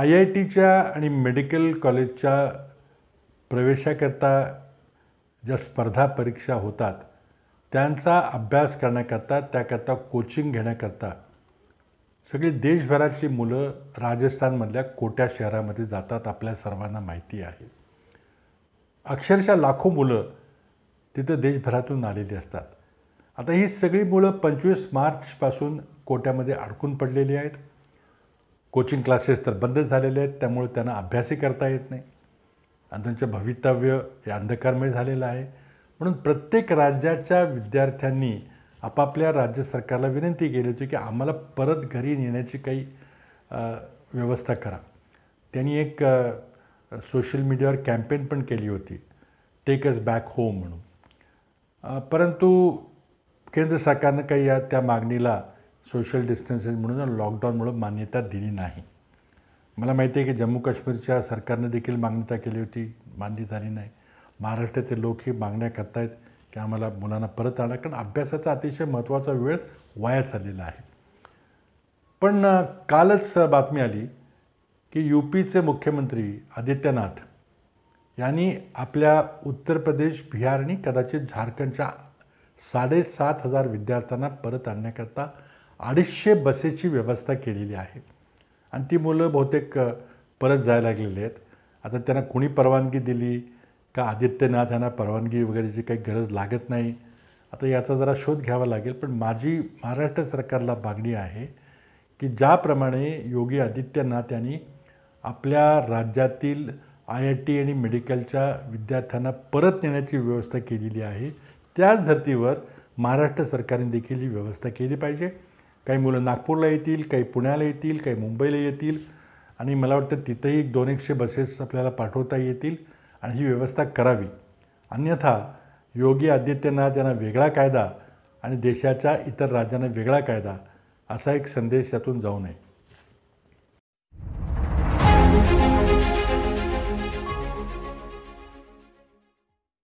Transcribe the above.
I I टीच्या आणि medical कॉलेजच्या प्रवेशाकरता ज्या स्पर्धा परीक्षा होतात त्यांचा अभ्यास करण्याकरता त्याकरता कोचिंग घेण्याकरता सगळी देशभरातली मुलं राजस्थानमधल्या कोट्या शहरामध्ये जातात आपल्या सर्वांना माहिती आहे अक्षरशः लाखो मुलं तिथं देशभरातून आलेली असतात आता ही सगळी मुलं पंचवीस मार्चपासून कोट्यामध्ये अडकून पडलेली आहेत कोचिंग क्लासेस तर बंदच झालेले आहेत त्यामुळे त्यांना अभ्यासही करता येत नाही आणि त्यांचं भवितव्य हे अंधकारमय झालेलं आहे म्हणून प्रत्येक राज्याच्या विद्यार्थ्यांनी आपापल्या राज्य सरकारला विनंती केली होती की आम्हाला परत घरी नेण्याची काही व्यवस्था करा त्यांनी एक सोशल मीडियावर कॅम्पेन पण केली होती टेक अस बॅक होम म्हणून परंतु केंद्र सरकारनं काही या त्या मागणीला सोशल डिस्टन्सिंग म्हणून लॉकडाऊनमुळं मान्यता दिली नाही मला माहिती आहे की जम्मू काश्मीरच्या सरकारने देखील मान्यता केली होती मान्य झाली नाही महाराष्ट्रातील लोक ही मागण्या करतायत की आम्हाला मुलांना परत आणा कारण अभ्यासाचा अतिशय महत्त्वाचा वेळ वाया चाललेला आहे पण कालच बातमी आली की यू पीचे मुख्यमंत्री आदित्यनाथ यांनी आपल्या उत्तर प्रदेश बिहार आणि कदाचित झारखंडच्या साडेसात हजार विद्यार्थ्यांना परत आणण्याकरता अडीचशे बसेची व्यवस्था केलेली आहे आणि ती मुलं बहुतेक परत जायला लागलेली आहेत आता त्यांना कुणी परवानगी दिली का आदित्यनाथ यांना परवानगी वगैरेची काही गरज लागत नाही आता याचा जरा शोध घ्यावा लागेल पण माझी महाराष्ट्र सरकारला मागणी आहे की ज्याप्रमाणे योगी आदित्यनाथ यांनी आपल्या राज्यातील आय आय टी आणि मेडिकलच्या विद्यार्थ्यांना परत नेण्याची व्यवस्था केलेली आहे त्याच धर्तीवर महाराष्ट्र सरकारने देखील ही व्यवस्था केली पाहिजे काही मुलं नागपूरला येतील काही पुण्याला येतील काही मुंबईला येतील आणि मला वाटतं तिथंही दोन एकशे बसेस आपल्याला पाठवता येतील आणि ही व्यवस्था करावी अन्यथा योगी आदित्यनाथ यांना वेगळा कायदा आणि देशाच्या इतर राज्यांना वेगळा कायदा असा एक संदेश यातून जाऊ नये